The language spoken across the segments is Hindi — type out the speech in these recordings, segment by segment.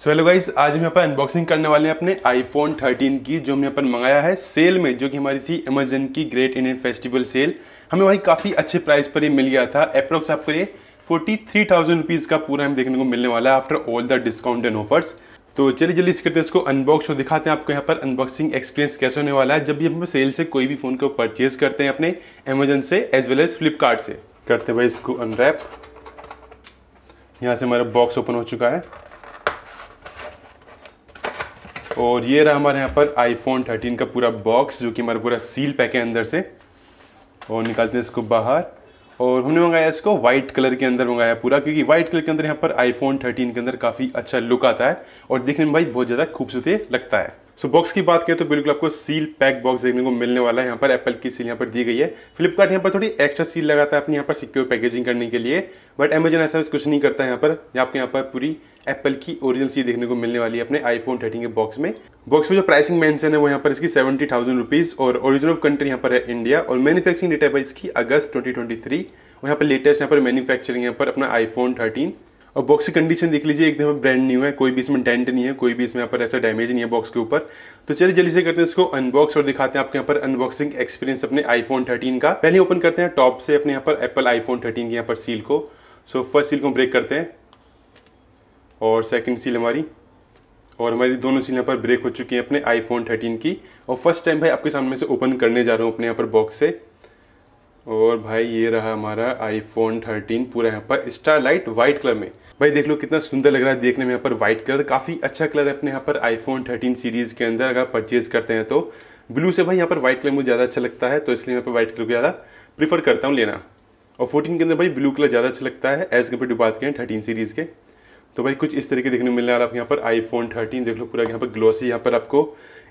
सो हेलो गाइस आज हम यहाँ पर अनबॉक्सिंग करने वाले हैं अपने आईफोन 13 की जो हमने अपन मंगाया है सेल में जो कि हमारी थी अमेजन की ग्रेट इंडियन फेस्टिवल सेल हमें वही काफ़ी अच्छे प्राइस पर ये मिल गया था अप्रोक्स आपको ये फोर्टी थ्री थाउजेंड रुपीज़ का पूरा हमें देखने को मिलने वाला है after all the discount and offers तो चलिए जल्दी करते हैं इसको अनबॉक्स और दिखाते हैं आपको यहाँ पर अनबॉक्सिंग एक्सपीरियंस कैसे होने वाला है जब भी हम सेल से कोई भी फ़ोन को परचेज़ करते हैं अपने अमेजन से एज वेल एज़ फ्लिपकार्ट से करते भाई इसको अनरैप यहाँ से हमारा बॉक्स ओपन हो चुका है और ये रहा हमारे यहाँ पर आईफोन 13 का पूरा बॉक्स जो कि हमारा पूरा सील पैक है अंदर से और निकालते हैं इसको बाहर और हमने मंगाया इसको वाइट कलर के अंदर मंगाया पूरा क्योंकि वाइट कलर के अंदर यहाँ पर आईफोन 13 के अंदर काफ़ी अच्छा लुक आता है और देखने में भाई बहुत ज़्यादा खूबसूरत लगता है सो बॉक्स की बात करें तो बिल्कुल आपको सील पैक बॉक्स देखने को मिलने वाला है यहाँ पर एप्पल की सील यहाँ पर दी गई है फ्लिपकार्ट यहाँ पर थोड़ी एक्स्ट्रा सील लगाता है अपनी यहाँ पर सिक्योर पैकेजिंग करने के लिए बट अमेजन ऐसा कुछ नहीं करता है यहाँ पर आपको यहाँ पर पूरी एप्पल की ओरिजिनल सील देखने को मिलने वाली है अपने आईफोन थर्टीन के बॉक्स में बॉक्स में जो प्राइसिंग मैंशन है वो यहाँ पर इसकी सेवेंटी थाउजेंड रुपीज़ और ओरिजिन ऑफ कंट्री यहाँ पर है इंडिया और मैनुफेक्चरिंग डेट है इसकी अगस्त ट्वेंटी ट्वेंटी थ्री और यहाँ पर लेटेस्ट यहाँ पर मैन्युफैक्चरिंग यहाँ पर अपना आईफोन थर्टीन और बॉक्स की कंडीशन देख लीजिए एकदम ब्रांड न्यू है कोई भी इसमें डेंट नहीं है कोई भी इसमें यहाँ पर ऐसा डैमेज नहीं है बॉक्स के ऊपर तो चलिए जल्दी से करते हैं इसको अनबॉक्स और दिखाते हैं आपके यहाँ पर अनबॉक्सिंग एक्सपीरियंस अपने आईफोन थर्टीन का पहले ओपन करते हैं टॉप से अपने यहाँ पर एप्पल आईफोन थर्टीन के यहाँ पर सील को सो फर्स्ट सील को ब्रेक करते हैं और सेकेंड सील हमारी और हमारी दोनों सील यहाँ पर ब्रेक हो चुकी हैं अपने आईफोन थर्टीन की और फर्स्ट टाइम भाई आपके सामने से ओपन करने जा रहा हूँ अपने यहाँ पर बॉक्स से और भाई ये रहा हमारा आईफोन 13 पूरा यहाँ पर स्टारलाइट व्हाइट कलर में भाई देख लो कितना सुंदर लग रहा है देखने में यहाँ पर व्हाइट कलर काफ़ी अच्छा कलर है अपने यहाँ पर आईफोन 13 सीरीज़ के अंदर अगर परचेज़ करते हैं तो ब्लू से भाई यहाँ पर व्हाइट कलर मुझे ज़्यादा अच्छा लगता है तो इसलिए यहाँ पर व्हाइट कलर को ज़्यादा प्रीफर करता हूँ लेना और फोर्टीन के अंदर भाई ब्लू कलर ज़्यादा अच्छा लगता है एज़ कम्पेयर टू बात करें थर्टीन सीरीज़ के तो भाई कुछ इस तरीके देखने मिलने वाला आप यहाँ पर आईफोन 13 देख लो पूरा यहाँ पर ग्लोसी यहाँ पर आपको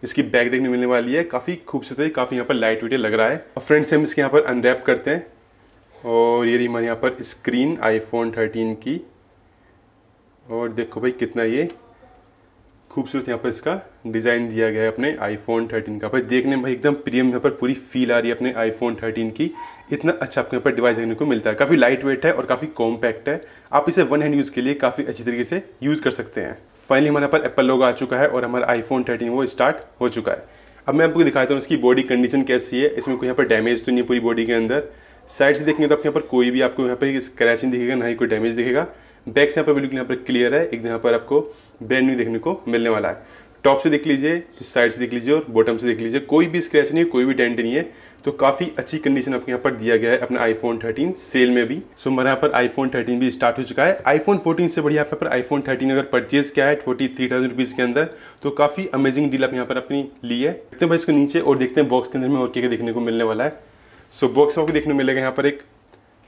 इसकी बैग देखने मिलने वाली है काफ़ी खूबसूरत है काफ़ी यहाँ पर लाइट वेट लग रहा है और फ्रेंड्स हम इसके यहाँ पर अनरैप करते हैं और ये रही हमारे यहाँ पर स्क्रीन आईफोन 13 की और देखो भाई कितना ये खूबसूरत यहाँ पर इसका डिज़ाइन दिया गया है अपने आईफोन 13 का भाई देखने में भाई एकदम प्रीमियम यहाँ पर पूरी फील आ रही है अपने आईफोन 13 की इतना अच्छा आपको यहाँ पर डिवाइस देखने को मिलता है काफ़ी लाइट वेट है और काफ़ी कॉम्पैक्ट है आप इसे वन हैंड यूज़ के लिए काफ़ी अच्छी तरीके से यूज़ कर सकते हैं फाइनली हमारे यहाँ पर एप्पल लोग आ चुका है और हमारा आईफोन थर्टीन वो स्टार्ट हो चुका है अब मैं आपको दिखाता हूँ इसकी बॉडी कंडीशन कैसी है इसमें कोई यहाँ पर डैमेज तो नहीं है पूरी बॉडी के अंदर साइड से देखेंगे तो आपके यहाँ पर कोई भी आपको यहाँ पर स्क्रैच नहीं दिखेगा ना ही कोई डैमेज दिखेगा बैक्स यहाँ पर बिल्कुल यहाँ पर क्लियर है एक यहाँ पर आपको ब्रांड न्यू देखने को मिलने वाला है टॉप से देख लीजिए साइड से देख लीजिए और बॉटम से देख लीजिए कोई भी स्क्रैच नहीं है कोई भी डेंट नहीं है तो काफ़ी अच्छी कंडीशन आपको यहाँ पर दिया गया है अपना आईफोन 13 सेल में भी सो मेरे यहाँ पर आईफोन 13 भी स्टार्ट हो चुका है आईफोन 14 से बढ़िया यहाँ पर आईफोन 13 अगर परचेज किया है फोर्टी थ्री के अंदर तो काफ़ी अमेजिंग डील आप यहाँ पर अपनी ली है देखते हैं भाई इसको नीचे और देखते हैं बॉक्स के अंदर में और क्या देखने को मिलने वाला है सो बॉक्स आपको देखने को मिलेगा यहाँ पर एक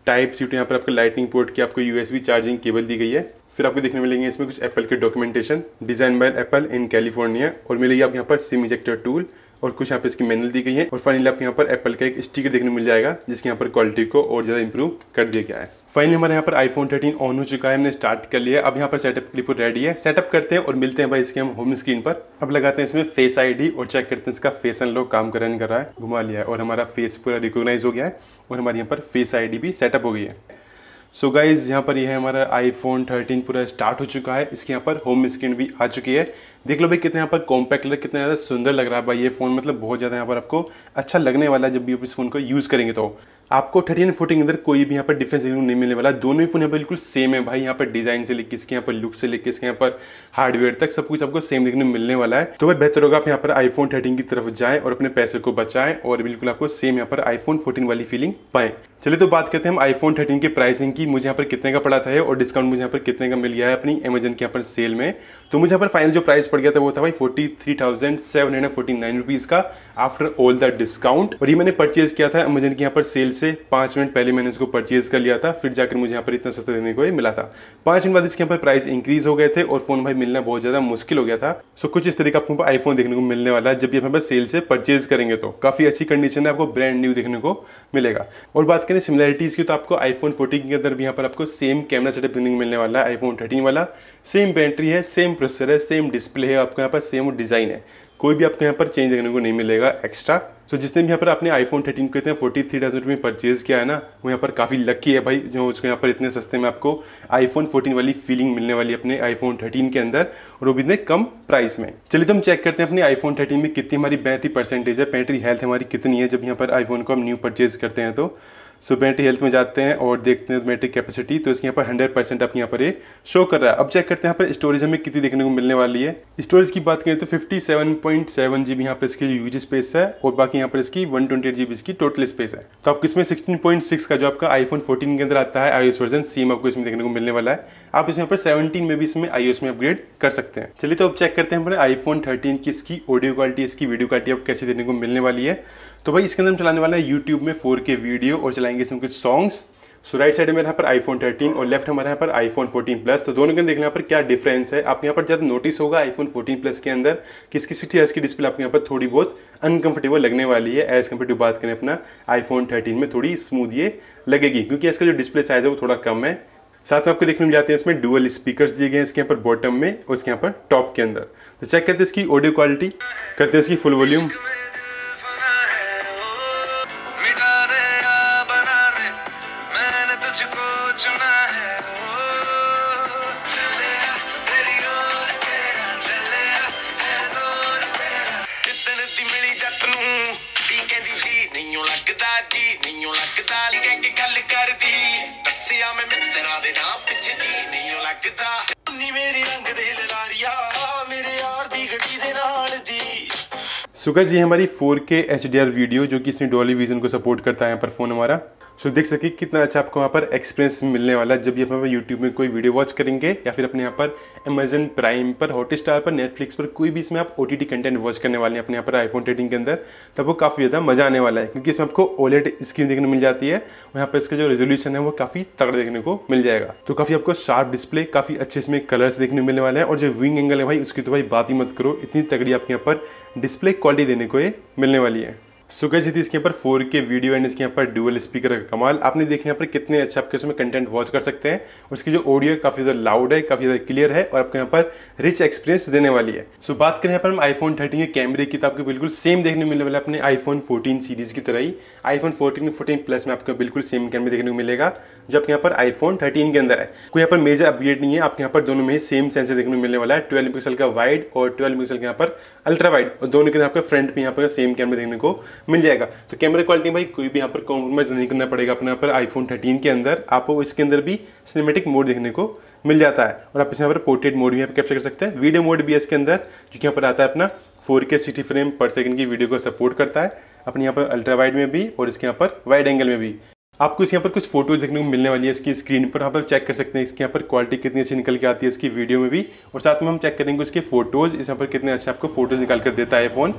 टाइप सी यहाँ पर आपको लाइटनिंग पोर्ट की आपको यूएसबी चार्जिंग केबल दी गई है फिर आपको देखने मिलेंगे इसमें कुछ एप्पल के documentation design by Apple in California और मिलेगी आप यहाँ पर सिम इजेक्टर टूल और कुछ यहाँ पे इसकी मेनल दी गई है और फाइनली आपको यहाँ पर एप्पल का एक स्टिकर देखने मिल जाएगा जिसके यहाँ पर क्वालिटी को और ज़्यादा इंप्रूव कर दिया गया है फाइनली हमारे यहाँ पर आईफोन 13 ऑन हो चुका है हमने स्टार्ट कर लिया अब यहाँ पर सेटअप के लिए पूरा रेडी है सेटअप करते हैं और मिलते हैं भाई इसके हम होम स्क्रीन पर अब लगाते हैं इसमें फेस आई और चेक करते हैं इसका फेस लोग काम कर रहा है घुमा लिया है और हमारा फेस पूरा रिकोगनाइज हो गया है और हमारे यहाँ पर फेस आई भी सेटअप हो गई है सो गाइज यहाँ पर ये यह है हमारा आईफोन 13 पूरा स्टार्ट हो चुका है इसके यहाँ पर होम स्क्रीन भी आ चुकी है देख लो भाई कितने यहाँ पर कॉम्पैक्ट लग कितना ज़्यादा सुंदर लग रहा है भाई ये फ़ोन मतलब बहुत ज़्यादा यहाँ पर आपको अच्छा लगने वाला है जब भी आप इस फोन को यूज़ करेंगे तो आपको थर्टीन फोर्टीन के अंदर कोई भी यहाँ पर डिफेंस देखने नहीं मिलने वाला दोनों ही फोन यहाँ पर बिल्कुल सेम है भाई यहाँ पर डिजाइन से लेके इसके यहाँ पर लुक से लेके इसके यहाँ पर हार्डवेयर तक सब कुछ आपको सेम देखने मिलने वाला है तो भाई बेहतर होगा आप यहाँ पर आईफोन थर्टीन की तरफ जाए और अपने पैसे को बचाएं और बिल्कुल आपको सेम यहाँ पर आईफोन फोर्टीन वाली फीलिंग पाएँ चलिए तो बात करते हैं हम आईफोन थर्टीन के प्राइसिंग की मुझे यहाँ पर कितने का पड़ा था और डिस्काउंट मुझे यहाँ पर कितने का मिल गया है अपनी अमेजन के यहाँ पर सेल में तो मुझे यहाँ पर फाइनल जो प्राइस पड़ गया था वो था भाई forty three thousand seven hundred forty nine rupees का आफ्टर ऑल द डिस्काउंट और ये मैंने परचेज किया था अमेजन के यहाँ पर सेल से पाँच मिनट पहले मैंने उसको परचेज कर लिया था फिर जाकर मुझे यहाँ पर इतना सस्ता देने को मिला था पाँच मिनट बाद इसके यहाँ पर प्राइस इंक्रीज हो गए थे और फोन भाई मिलना बहुत ज़्यादा मुश्किल हो गया था सो कुछ इस तरीके आपको आईफोन देखने को मिलने वाला है जब भी हम सेल से परचेज करेंगे तो काफ़ी अच्छी कंडीशन है आपको ब्रांड न्यू देखने को मिलेगा और बात करें करें सिमिलरिटीज़ की तो आपको आईफोन 14 के अंदर भी यहाँ पर आपको सेम कैमरा सेटअप बिल्डिंग मिलने वाला है आईफोन 13 वाला सेम बैटरी है सेम प्रोसेसर है सेम डिस्प्ले है आपको यहाँ पर सेम डिज़ाइन है कोई भी आपको यहाँ पर चेंज देखने को नहीं मिलेगा एक्स्ट्रा सो so, जिसने भी यहाँ पर अपने आईफोन 13 को इतने फोर्टी थ्री थाउजेंड रुपये परचेज़ किया है ना वो यहाँ पर काफ़ी लकी है भाई जो उसको यहाँ पर इतने सस्ते में आपको आईफोन 14 वाली फीलिंग मिलने वाली अपने आईफोन 13 के अंदर और वो भी इतने कम प्राइस में चलिए तो हम चेक करते हैं अपने आईफोन 13 में कितनी हमारी बैटरी परसेंटेज है बैटरी हेल्थ हमारी कितनी है जब यहाँ पर आईफोन को हम न्यू परचेज़ करते हैं तो सुबेटी हेल्थ में जाते हैं और देखते हैं बैटरी कैपेसिटी तो इसके यहाँ पर हंड्रेड परसेंट आपके यहाँ पर ये शो कर रहा है अब चेक करते हैं यहाँ पर स्टोरेज हमें कितनी देखने को मिलने वाली है स्टोरेज की बात करें तो fifty seven point seven G B यहाँ पर इसकी यूज स्पेस है और बाकी यहाँ पर इसकी one twenty eight G B इसकी टोटल स्पेस है तो आप इसमें सिक्सटीन पॉइंट सिक्स का जो आपका आईफोन फोर्टीन के अंदर आता है आई वर्जन सेम आपको इसमें देखने को मिलने वाला है आप इसमें पर सेवनटीन में भी इसमें आई में अपग्रेड कर सकते हैं चलिए तो अब चेक करते हैं हमारे आईफोन थर्टीन की इसकी ऑडियो क्वालिटी इसकी वीडियो क्वालिटी आपको कैसे देखने को मिलने वाली है तो भाई इसके अंदर हम चलाने वाला है यूट्यूब में फोर के वीडियो और चलाएंगे इसमें कुछ सॉन्ग्स सो राइट साइड में यहाँ पर आईफोन 13 और लेफ्ट हमारे यहाँ पर आईफोन 14 प्लस तो दोनों के अंदर देखने यहाँ पर क्या डिफरेंस है आपके यहाँ पर ज़्यादा नोटिस होगा आईफोन 14 प्लस के अंदर कि इसकी सिक्सटी की डिस्प्ले आपके यहाँ पर थोड़ी बहुत अनकंफर्टेबल लगने वाली है एज़ कम्पेयर टू बात करें अपना आईफोन थर्टीन में थोड़ी स्मूथ ये लगेगी क्योंकि इसका जो डिस्प्ले साइज़ है वो थोड़ा कम है साथ में आपको देखने मिल जाते हैं इसमें डुअल स्पीकर दिए गए हैं इसके यहाँ पर बॉटम में और इसके यहाँ पर टॉप के अंदर तो चेक करते हैं इसकी ऑडियो क्वालिटी करते हैं इसकी फुल वॉल्यूम मित्रा दे नाम पिछे जी नहीं लगता मेरी हमारी 4K HDR वीडियो जो कि इसने डॉली विजन को सपोर्ट करता है यहाँ पर फोन हमारा सो देख सके कितना अच्छा आपको वहाँ पर एक्सपीरियंस मिलने वाला है जब भी आप यूट्यूब में कोई वीडियो वॉच करेंगे या फिर अपने यहाँ पर अमेजन प्राइम पर हॉटस्टार पर नेटफ्लिक्स पर कोई भी इसमें आप ओ कंटेंट वॉच करने वाले हैं अपने यहाँ पर आईफोन ट्रेडिंग के अंदर तब तो वो काफ़ी ज़्यादा मजा आने वाला है क्योंकि इसमें आपको ओलेट स्क्रीन देखने मिल जाती है यहाँ पर इसका जो रेजोल्यूशन है वो काफ़ी तगड़ देखने को मिल जाएगा तो काफ़ी आपको शार्प डिस्प्ले काफ़ी अच्छे इसमें कलर्स देखने मिलने वाले हैं और जो विंग एंगल है भाई उसकी तो भाई बात ही मत करो इतनी तगड़ी आपके यहाँ पर डिस्प्ले क्वालिटी देने को ये मिलने वाली है सो गैस यदि इसके यहाँ पर फोर के वीडियो एंड इसके यहाँ पर ड्यूअल स्पीकर का कमाल आपने देखने यहाँ पर कितने अच्छा आपके उसमें कंटेंट वॉच कर सकते हैं उसकी जो ऑडियो है काफ़ी ज़्यादा लाउड है काफ़ी ज़्यादा क्लियर है और आपको यहाँ पर रिच एक्सपीरियंस देने वाली है सो so, बात करें यहाँ पर हम आईफोन थर्टीन के कैमरे की तो आपको बिल्कुल सेम देखने मिलने वाला है अपने आईफोन फोर्टीन सीरीज़ की तरह ही आईफोन फोर्टीन फोर्टीन प्लस में आपको बिल्कुल सेम कैमरे देखने को मिलेगा जो आपके यहाँ पर आईफोन थर्टीन के अंदर है कोई यहाँ पर मेजर अपग्रेड नहीं है आपके यहाँ पर दोनों में सेम सेंसर देखने को मिलने वाला है ट्वेल्व पिक्सल का वाइड और ट्वेल्व पिक्सल के यहाँ पर अल्ट्रा वाइड और दोनों के आपके फ्रंट में यहाँ पर सेम कैमरे देखने को मिल जाएगा तो कैमरा क्वालिटी भाई कोई भी यहाँ पर कॉम्प्रोमाइज़ नहीं करना पड़ेगा अपने यहाँ पर आईफोन थर्टीन के अंदर आपको इसके अंदर भी सिनेमेटिक मोड देखने को मिल जाता है और आप इसमें पर पोर्ट्रेट मोड भी यहाँ पर कैप्चर कर सकते हैं वीडियो मोड भी इसके अंदर जो कि यहाँ पर आता है अपना फोर के फ्रेम पर सेकेंड की वीडियो को सपोर्ट करता है अपने यहाँ पर अल्ट्रा वाइड में भी और इसके यहाँ पर वाइड एंगल में भी आपको इस यहाँ पर कुछ फोटोज देखने को मिलने वाली है इसकी स्क्रीन पर यहाँ पर चेक कर सकते हैं इसके यहाँ पर क्वालिटी कितनी अच्छी निकल के आती है इसकी वीडियो में भी और साथ में हम चेक करेंगे उसके फोटोज इस यहाँ पर कितने अच्छे आपको फोटोज निकाल कर देता है फोन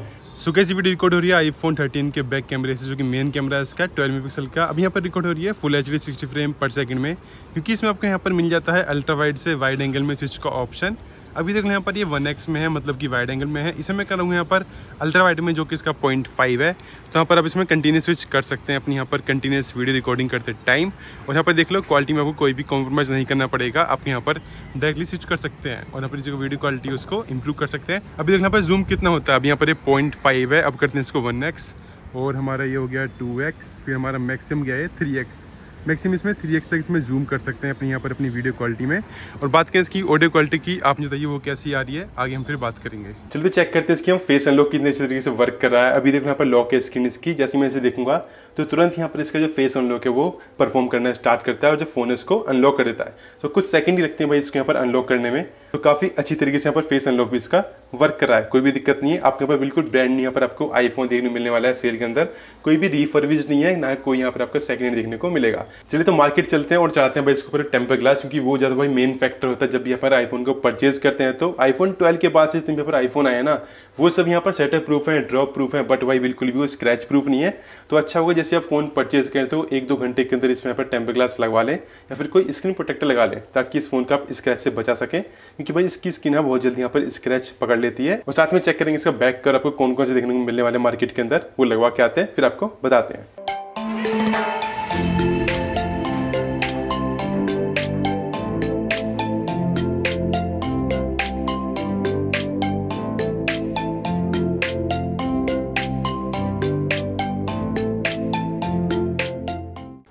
सो कैसी वीडियो रिकॉर्ड हो रही है आईफोन 13 के बैक कैमरे से जो कि मेन कैमरा है इसका 12 मेगापिक्सल का अब यहाँ पर रिकॉर्ड हो रही है full H D frame per second में क्योंकि इसमें आपको यहाँ पर मिल जाता है अल्ट्रा वाइड से वाइड एंगल में स्विच का ऑप्शन अभी देख लो यहाँ पर ये वन एक्स में है मतलब कि वाइड एंगल में है इसे मैं करूँगा यहाँ पर अल्ट्रा वाइड में जो कि इसका पॉइंट फाइव है तो यहाँ पर आप इसमें कंटिन्यू स्विच कर सकते हैं अपनी यहाँ पर कंटिन्यूस वीडियो रिकॉर्डिंग करते टाइम और यहाँ पर देख लो क्वालिटी में आपको कोई भी कॉम्प्रोमाइज़ नहीं करना पड़ेगा आप यहाँ पर डायरेक्टली स्विच कर सकते हैं और यहाँ पर जो वीडियो क्वालिटी उसको इम्प्रूव कर सकते हैं अभी देखना पर जूम कितना होता है अब यहाँ पर ये पॉइंट फाइव है अब करते हैं इसको वन एक्स और हमारा ये हो गया टू एक्स फिर हमारा मैक्सिमम गया है थ्री एक्स मैक्सिमम इसमें थ्री एक्स तक इसमें जूम कर सकते हैं अपने यहाँ पर अपनी वीडियो क्वालिटी में और बात करें इसकी ऑडियो क्वालिटी की आप बताइए वो कैसी आ रही है आगे हम फिर बात करेंगे चलते तो चेक करते हैं इसकी हम फेस अनलॉक कितने अच्छे तरीके से वर्क कर रहा है अभी देखो यहाँ पर लॉक है स्क्रीन इसकी जैसे मैं इसे देखूंगा तो तुरंत यहाँ पर इसका जो फेस अनलॉक है वो परफॉर्म करना स्टार्ट करता है और जो फोन है उसको अनलॉक कर देता है तो कुछ सेकंड ही लगते हैं भाई इसको यहाँ पर अनलॉक करने में तो काफ़ी अच्छी तरीके से यहाँ पर फेस अनलॉक भी इसका वर्क कर रहा है कोई भी दिक्कत नहीं है आपके यहाँ पर बिल्कुल ब्रांड नहीं यहाँ पर आपको आईफोन देखने मिलने वाला है सेल के अंदर कोई भी रिफर्विज नहीं है ना कोई यहाँ पर आपको सेकंड देखने को मिलेगा चलिए तो मार्केट चलते हैं और चाहते हैं भाई इसके ऊपर टेम्पर ग्लास क्योंकि वो ज़्यादा भाई मेन फैक्टर होता है जब यहाँ पर आईफोन को परचेज करते हैं तो आईफोन ट्वेल्व के बाद से जितने यहाँ पर आईफोन आया ना वो सब यहाँ पर सेटअप प्रूफ है ड्रॉप प्रूफ है बट भाई बिल्कुल भी वो स्क्रैच प्रूफ नहीं है तो अच्छा होगा जैसे आप फोन परचेज करें तो एक दो घंटे के अंदर इसमें यहाँ पर टेम्पर ग्लास लगवा लें या फिर कोई स्क्रीन प्रोटेक्टर लगा लें ताकि इस फोन का आप स्क्रैच से बचा सकें क्योंकि भाई इसकी स्किन है बहुत जल्दी यहाँ पर स्क्रैच पकड़ लेती है और साथ में चेक करेंगे इसका बैक कर आपको कौन कौन से देखने को मिलने वाले मार्केट के अंदर वो लगवा के आते हैं फिर आपको बताते हैं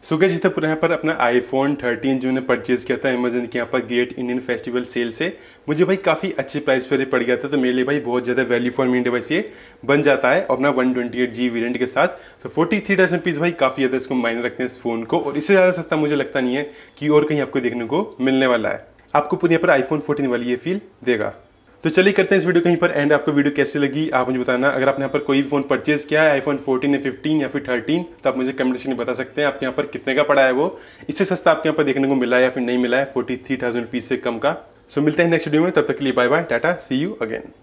सो गए जितना पूरा यहाँ पर अपना आईफोन 13 जो ने परचेज किया था अमेजन के यहाँ पर गेट इंडियन फेस्टिवल सेल से मुझे भाई काफ़ी अच्छे प्राइस पर पड़ गया था तो मेरे लिए भाई बहुत ज़्यादा वैल्यू फॉर मी डिवाइस ये बन जाता है अपना one twenty eight G variant के साथ so forty three thousand piece भाई काफ़ी ज़्यादा इसको मायने रखते हैं इस फ़ोन को और इससे ज़्यादा सस्ता मुझे लगता नहीं है कि और कहीं आपको देखने को मिलने वाला है आपको पूरी यहाँ पर आईफोन फोर्टीन वाली ये फील देगा तो चलिए करते हैं इस वीडियो कहीं पर एंड आपको वीडियो कैसी लगी आप मुझे बताना अगर आपने यहाँ पर कोई फोन परचेज किया है आईफोन 14 या 15 या फिर 13 तो आप मुझे कमेंट सेक्शन में बता सकते हैं आपके यहाँ पर कितने का पड़ा है वो इससे सस्ता आपके यहाँ पर देखने को मिला है या फिर नहीं मिला है फोर्टी थ्री थाउजेंड रुपीज़ से कम का सो मिलते हैं नेक्स्ट वीडियो में तब तक के लिए bye bye tata see you again